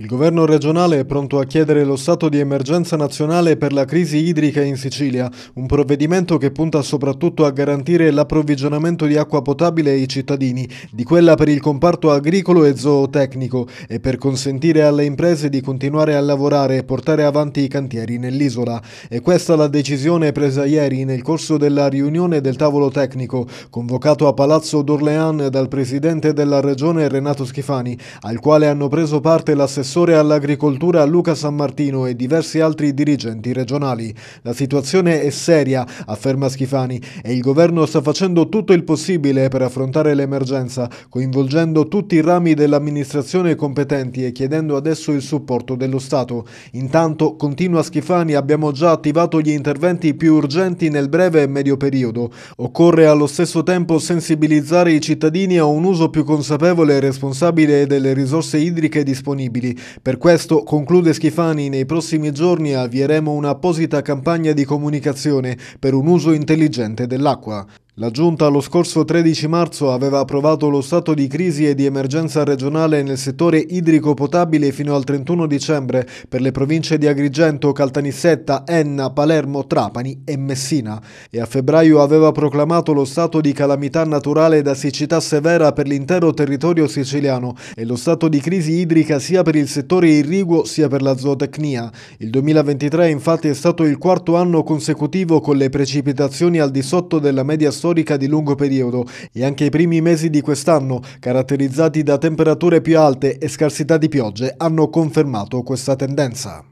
Il governo regionale è pronto a chiedere lo stato di emergenza nazionale per la crisi idrica in Sicilia, un provvedimento che punta soprattutto a garantire l'approvvigionamento di acqua potabile ai cittadini, di quella per il comparto agricolo e zootecnico e per consentire alle imprese di continuare a lavorare e portare avanti i cantieri nell'isola. E questa la decisione presa ieri nel corso della riunione del tavolo tecnico, convocato a Palazzo d'Orléans dal presidente della regione Renato Schifani, al quale hanno preso parte l'assessore l'assessore all'agricoltura Luca San Martino e diversi altri dirigenti regionali. La situazione è seria, afferma Schifani, e il governo sta facendo tutto il possibile per affrontare l'emergenza, coinvolgendo tutti i rami dell'amministrazione competenti e chiedendo adesso il supporto dello Stato. Intanto, continua Schifani, abbiamo già attivato gli interventi più urgenti nel breve e medio periodo. Occorre allo stesso tempo sensibilizzare i cittadini a un uso più consapevole e responsabile delle risorse idriche disponibili quindi per questo, conclude Schifani, nei prossimi giorni avvieremo un'apposita campagna di comunicazione per un uso intelligente dell'acqua. La Giunta lo scorso 13 marzo aveva approvato lo stato di crisi e di emergenza regionale nel settore idrico potabile fino al 31 dicembre per le province di Agrigento, Caltanissetta, Enna, Palermo, Trapani e Messina e a febbraio aveva proclamato lo stato di calamità naturale da siccità severa per l'intero territorio siciliano e lo stato di crisi idrica sia per il settore irriguo sia per la zootecnia. Il 2023 infatti è stato il quarto anno consecutivo con le precipitazioni al di sotto della media storica storica di lungo periodo e anche i primi mesi di quest'anno, caratterizzati da temperature più alte e scarsità di piogge, hanno confermato questa tendenza.